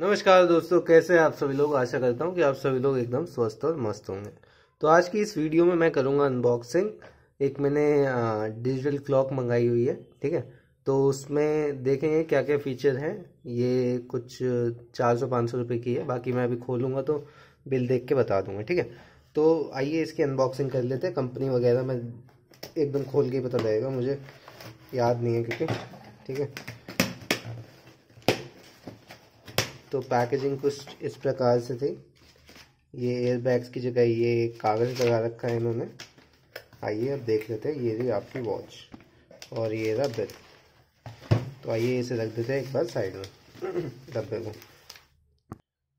नमस्कार दोस्तों कैसे हैं आप सभी लोग आशा करता हूँ कि आप सभी लोग एकदम स्वस्थ और मस्त होंगे तो आज की इस वीडियो में मैं करूँगा अनबॉक्सिंग एक मैंने डिजिटल क्लॉक मंगाई हुई है ठीक है तो उसमें देखेंगे क्या क्या फ़ीचर हैं ये कुछ चार सौ पाँच सौ रुपये की है बाकी मैं अभी खोलूँगा तो बिल देख के बता दूँगा ठीक है तो आइए इसकी अनबॉक्सिंग कर लेते हैं कंपनी वगैरह में एकदम खोल के पता लगेगा मुझे याद नहीं है क्योंकि ठीक है तो पैकेजिंग कुछ इस प्रकार से थी ये एयर बैग्स की जगह ये कागज़ लगा रखा है इन्होंने आइए अब देख लेते हैं ये रही आपकी वॉच और ये रहा बिल तो आइए इसे रख देते हैं एक बार साइड में डब्बे को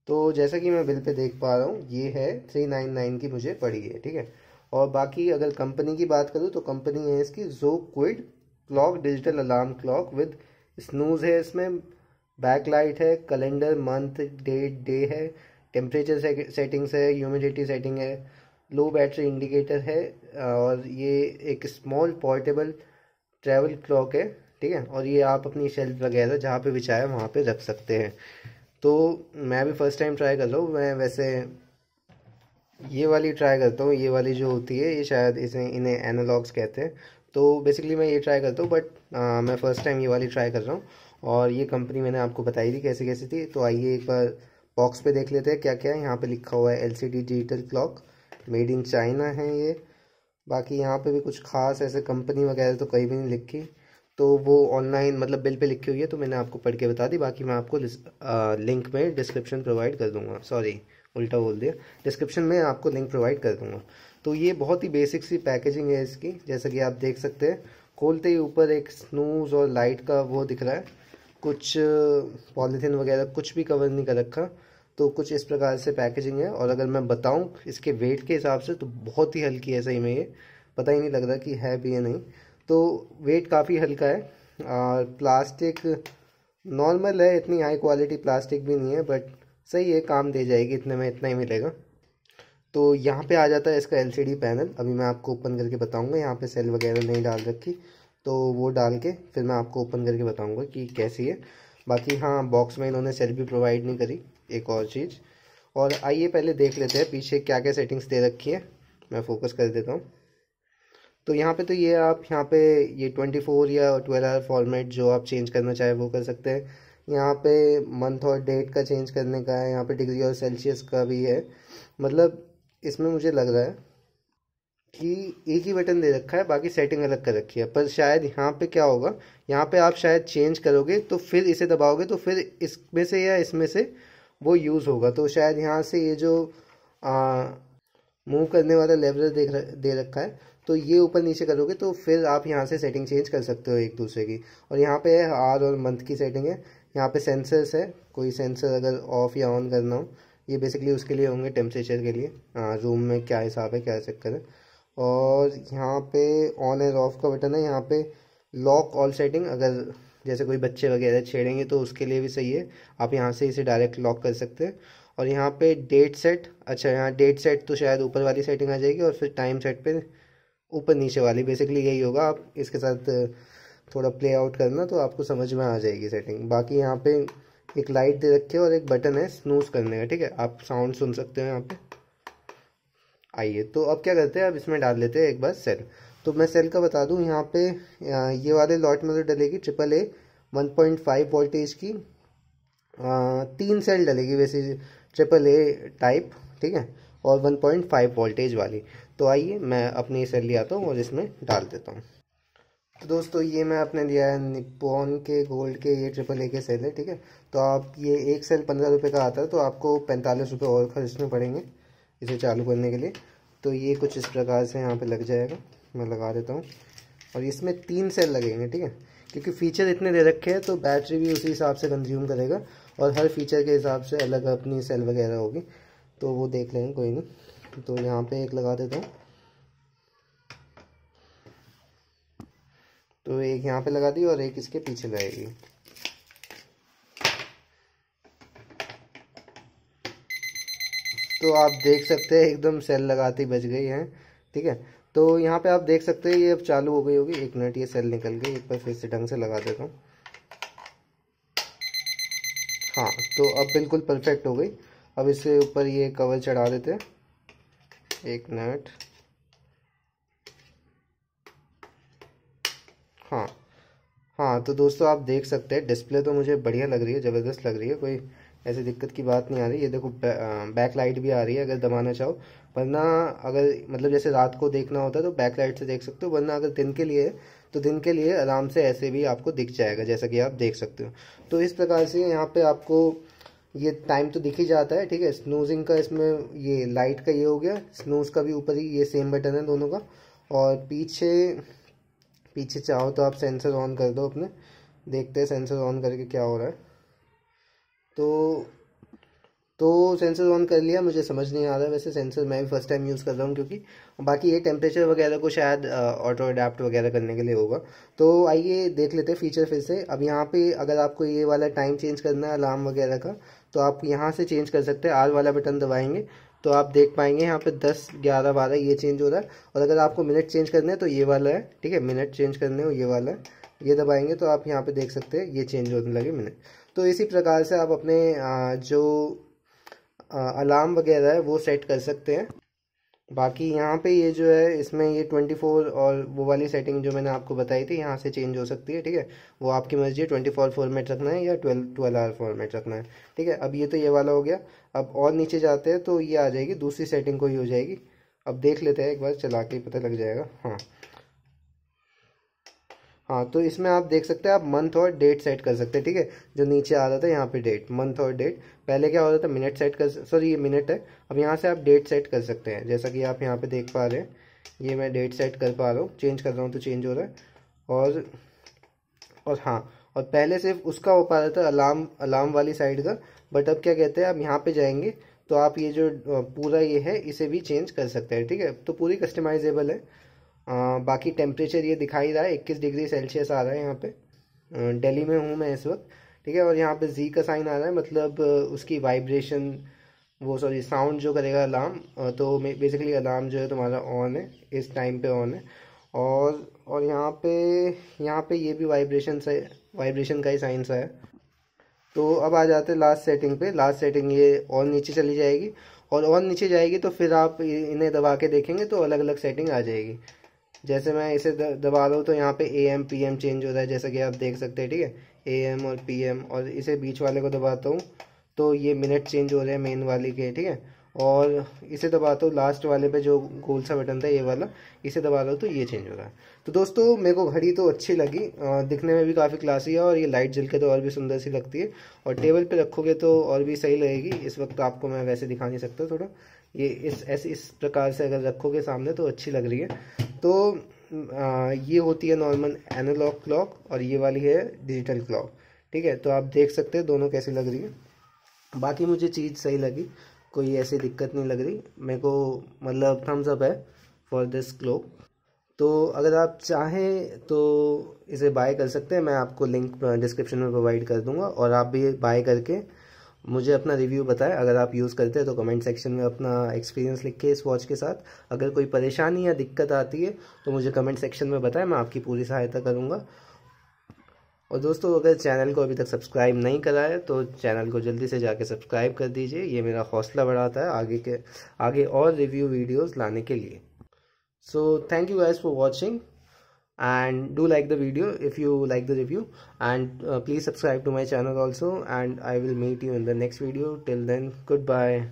तो जैसा कि मैं बिल पे देख पा रहा हूँ ये है थ्री नाइन नाइन की मुझे पड़ी है ठीक है और बाकी अगर कंपनी की बात करूँ तो कंपनी है इसकी जो Quid clock digital alarm clock with snooze है इसमें बैक लाइट है कैलेंडर मंथ डेट डे है टेम्परेचर सेटिंग्स है ह्यूमिडिटी सेटिंग है लो बैटरी इंडिकेटर है और ये एक स्मॉल पोर्टेबल ट्रैवल क्लॉक है ठीक है और ये आप अपनी शेल्फ वगैरह जहाँ पे भी चाहे वहाँ पे रख सकते हैं तो मैं भी फर्स्ट टाइम ट्राई कर रहा हूँ मैं वैसे ये वाली ट्राई करता हूँ ये वाली जो होती है ये शायद इसे इन्हें एनालॉग्स कहते हैं तो बेसिकली मैं ये ट्राई करता हूँ बट आ, मैं फ़र्स्ट टाइम ये वाली ट्राई कर रहा हूँ और ये कंपनी मैंने आपको बताई थी कैसे कैसे थी तो आइए एक बार बॉक्स पे देख लेते हैं क्या क्या है यहाँ पे लिखा हुआ है LCD digital clock made in China है ये बाकी यहाँ पे भी कुछ खास ऐसे कंपनी वगैरह तो कहीं भी नहीं लिखी तो वो ऑनलाइन मतलब बिल पे लिखी हुई है तो मैंने आपको पढ़ के बता दी बाकी मैं आपको लिंक में डिस्क्रिप्शन प्रोवाइड कर दूंगा सॉरी उल्टा बोल दिया डिस्क्रिप्शन में आपको लिंक प्रोवाइड कर दूंगा तो ये बहुत ही बेसिक सी पैकेजिंग है इसकी जैसा कि आप देख सकते हैं खोलते ही ऊपर एक स्नूज और लाइट का वो दिख रहा है कुछ पॉलीथीन वगैरह कुछ भी कवर नहीं कर रखा तो कुछ इस प्रकार से पैकेजिंग है और अगर मैं बताऊँ इसके वेट के हिसाब से तो बहुत ही हल्की है सही में ये पता ही नहीं लग रहा कि है भी या नहीं तो वेट काफ़ी हल्का है और प्लास्टिक नॉर्मल है इतनी हाई क्वालिटी प्लास्टिक भी नहीं है बट सही है काम दे जाएगी इतने में इतना ही मिलेगा तो यहाँ पे आ जाता है इसका एलसीडी पैनल अभी मैं आपको ओपन करके बताऊँगा यहाँ पे सेल वगैरह नहीं डाल रखी तो वो डाल के फिर मैं आपको ओपन करके बताऊँगा कि कैसी है बाकी हाँ बॉक्स में इन्होंने सेल भी प्रोवाइड नहीं करी एक और चीज़ और आइए पहले देख लेते हैं पीछे क्या क्या सेटिंग्स दे रखी है मैं फोकस कर देता हूँ तो यहाँ पे तो ये आप यहाँ पे ये ट्वेंटी फोर या ट्वेल्व आवर फॉर्मेट जो आप चेंज करना चाहे वो कर सकते हैं यहाँ पे मंथ और डेट का चेंज करने का है यहाँ पे डिग्री और सेल्सियस का भी है मतलब इसमें मुझे लग रहा है कि एक ही बटन दे रखा है बाकी सेटिंग अलग कर रखी है पर शायद यहाँ पे क्या होगा यहाँ पे आप शायद चेंज करोगे तो फिर इसे दबाओगे तो फिर इसमें से या इसमें से वो यूज़ होगा तो शायद यहाँ से ये जो मूव करने वाला लेवल देख दे रखा है तो ये ऊपर नीचे करोगे तो फिर आप यहाँ से सेटिंग चेंज कर सकते हो एक दूसरे की और यहाँ पे आर और मंथ की सेटिंग है यहाँ पे सेंसर्स है कोई सेंसर अगर ऑफ या ऑन करना हो ये बेसिकली उसके लिए होंगे टेम्परेचर के लिए रूम हाँ, में क्या हिसाब है क्या चक्कर है और यहाँ पे ऑन एंड ऑफ का बटन है यहाँ पे लॉक ऑल सेटिंग अगर जैसे कोई बच्चे वगैरह छेड़ेंगे तो उसके लिए भी सही है आप यहाँ से इसे डायरेक्ट लॉक कर सकते हैं और यहाँ पे डेट सेट अच्छा यहाँ डेट सेट तो शायद ऊपर वाली सेटिंग आ जाएगी और फिर टाइम सेट पे ऊपर नीचे वाली बेसिकली यही होगा आप इसके साथ थोड़ा प्ले आउट करना तो आपको समझ में आ जाएगी सेटिंग बाकी यहाँ पे एक लाइट दे रखी है और एक बटन है स्नूज करने का ठीक है आप साउंड सुन सकते हो यहाँ पे आइए तो अब क्या करते हैं अब इसमें डाल लेते हैं एक बार सेल तो मैं सेल का बता दूँ यहाँ पे ये वाले लॉट में तो डलेगी triple A one point five voltage की आ, तीन सेल डलेगी वैसे ट्रिपल ए टाइप ठीक है और वन पॉइंट फाइव वोल्टेज वाली तो आइए मैं अपनी सेल ले आता हूँ और इसमें डाल देता हूँ तो दोस्तों ये मैं आपने दिया है निपोन के गोल्ड के ये ट्रिपल ए के सेल है ठीक है तो आप ये एक सेल पंद्रह रुपये का आता है तो आपको पैंतालीस रुपये और खर्चने पड़ेंगे इसे चालू करने के लिए तो ये कुछ इस प्रकार से यहाँ पे लग जाएगा मैं लगा देता हूँ और इसमें तीन सेल लगेंगे ठीक है क्योंकि फ़ीचर इतने दे रखे हैं तो बैटरी भी उसी हिसाब से कंज्यूम करेगा और हर फीचर के हिसाब से अलग अपनी सेल वगैरह होगी तो वो देख लेंगे कोई नहीं तो यहाँ पर एक लगा देता हूँ तो एक यहाँ पे लगा दी और एक इसके पीछे लगाएगी तो आप देख सकते हैं एकदम सेल लगाती बच गई है ठीक है तो यहाँ पे आप देख सकते हैं ये अब चालू हो गई होगी एक मिनट ये सेल निकल गई एक बार फिर से ढंग से लगा देता हूँ हाँ तो अब बिल्कुल परफेक्ट हो गई अब इससे ऊपर ये कवर चढ़ा देते हैं एक मिनट हाँ तो दोस्तों आप देख सकते हैं डिस्प्ले तो मुझे बढ़िया लग रही है ज़बरदस्त लग रही है कोई ऐसी दिक्कत की बात नहीं आ रही ये देखो बैक लाइट भी आ रही है अगर दबाना चाहो वरना अगर मतलब जैसे रात को देखना होता है तो बैक लाइट से देख सकते हो वरना अगर दिन के लिए तो दिन के लिए आराम से ऐसे भी आपको दिख जाएगा जैसा कि आप देख सकते हो तो इस प्रकार से यहाँ पर आपको ये टाइम तो दिख ही जाता है ठीक है स्नूजिंग का इसमें ये लाइट का ये हो गया स्नूज का भी ऊपर ही ये सेम बटन है दोनों का और पीछे पीछे चाहो तो आप सेंसर ऑन कर दो अपने देखते हैं सेंसर ऑन करके क्या हो रहा है तो तो सेंसर ऑन कर लिया मुझे समझ नहीं आ रहा वैसे सेंसर मैं भी फर्स्ट टाइम यूज़ कर रहा हूँ क्योंकि बाकी ये टेम्परेचर वगैरह को शायद ऑटो अडाप्ट वगैरह करने के लिए होगा तो आइए देख लेते हैं फीचर फिर से अब यहाँ पे अगर आपको ये वाला टाइम चेंज करना है अलार्म वगैरह का तो आप यहाँ से चेंज कर सकते हैं आर वाला बटन दबाएंगे तो आप देख पाएंगे यहाँ पे दस ग्यारह बारह ये चेंज हो रहा है और अगर आपको मिनट चेंज करने हैं तो ये वाला है ठीक है मिनट चेंज करने हो ये वाला है ये दबाएंगे तो आप यहाँ पे देख सकते हैं ये चेंज होने लगे मिनट तो इसी प्रकार से आप अपने जो अलार्म वगैरह है वो सेट कर सकते हैं बाकी यहाँ पे ये जो है इसमें ये 24 और वो वाली सेटिंग जो मैंने आपको बताई थी यहाँ से चेंज हो सकती है ठीक है वो आपकी मर्जी है 24 फॉर्मेट रखना है या 12 12 आर फॉर्मेट रखना है ठीक है अब ये तो ये वाला हो गया अब और नीचे जाते हैं तो ये आ जाएगी दूसरी सेटिंग को ही हो जाएगी अब देख लेते हैं एक बार चला के पता लग जाएगा हाँ हाँ तो इसमें आप देख सकते हैं आप मंथ और डेट सेट कर सकते हैं ठीक है जो नीचे आ रहा था यहाँ पे डेट मंथ और डेट पहले क्या हो रहा था मिनट सेट कर सॉरी ये मिनट है अब यहाँ से आप डेट सेट कर सकते हैं जैसा कि आप यहाँ पे देख पा रहे हैं ये मैं डेट सेट कर पा रहा हूँ चेंज कर रहा हूँ तो चेंज हो रहा है और और हाँ और पहले सिर्फ उसका हो पा रहा था अलार्म अलार्म वाली साइड का बट अब क्या कहते हैं आप यहाँ पर जाएंगे तो आप ये जो पूरा ये है इसे भी चेंज कर सकते हैं ठीक है तो पूरी कस्टमाइजेबल है बाकी टेम्परेचर ये दिखाई रहा है इक्कीस डिग्री सेल्सियस आ रहा है यहाँ पे दिल्ली में हूँ मैं इस वक्त ठीक है और यहाँ पे जी का साइन आ रहा है मतलब उसकी वाइब्रेशन वो सॉरी साउंड जो करेगा अलार्म तो बेसिकली अलार्म जो है तुम्हारा ऑन है इस टाइम पे ऑन है और और यहाँ पे यहाँ पे ये भी वाइब्रेशन से वाइब्रेशन का ही साइन सा है तो अब आ जाते हैं लास्ट सेटिंग पे लास्ट सेटिंग ये और नीचे चली जाएगी और और नीचे जाएगी तो फिर आप इन्हें दबा के देखेंगे तो अलग अलग सेटिंग आ जाएगी जैसे मैं इसे दबा दूँ तो यहाँ पे A M P M change हो रहा है जैसा कि आप देख सकते हैं ठीक है ए एम और पी एम और इसे बीच वाले को दबाता हूँ तो ये मिनट चेंज हो रहे हैं मेन वाली के ठीक है और इसे दबाता हूँ लास्ट वाले पे जो गोल सा बटन था ये वाला इसे दबा दो तो ये चेंज हो रहा है तो दोस्तों मेरे को घड़ी तो अच्छी लगी दिखने में भी काफ़ी क्लासी है और ये लाइट जल के तो और भी सुंदर सी लगती है और टेबल पे रखोगे तो और भी सही लगेगी इस वक्त आपको मैं वैसे दिखा नहीं सकता थोड़ा ये इस ऐसे इस प्रकार से अगर रखोगे सामने तो अच्छी लग रही है तो आ, ये होती है नॉर्मल एनालॉग क्लॉक और ये वाली है डिजिटल क्लॉक ठीक है तो आप देख सकते हैं दोनों कैसी लग रही है बाकी मुझे चीज़ सही लगी कोई ऐसी दिक्कत नहीं लग रही मेरे को मतलब थम्स अप है फॉर दिस क्लॉक तो अगर आप चाहें तो इसे बाय कर सकते हैं मैं आपको लिंक डिस्क्रिप्शन में प्रोवाइड कर दूंगा और आप भी बाय करके मुझे अपना रिव्यू बताएं अगर आप यूज़ करते हैं तो कमेंट सेक्शन में अपना एक्सपीरियंस लिख के इस वॉच के साथ अगर कोई परेशानी या दिक्कत आती है तो मुझे कमेंट सेक्शन में बताएं मैं आपकी पूरी सहायता करूँगा और दोस्तों अगर चैनल को अभी तक सब्सक्राइब नहीं करा है तो चैनल को जल्दी से जाके सब्सक्राइब कर दीजिए ये मेरा हौसला बढ़ाता है आगे के आगे और रिव्यू वीडियोस लाने के लिए so thank you guys for watching and do like the video if you like the review and uh, please subscribe to my channel also and i will meet you in the next video till then goodbye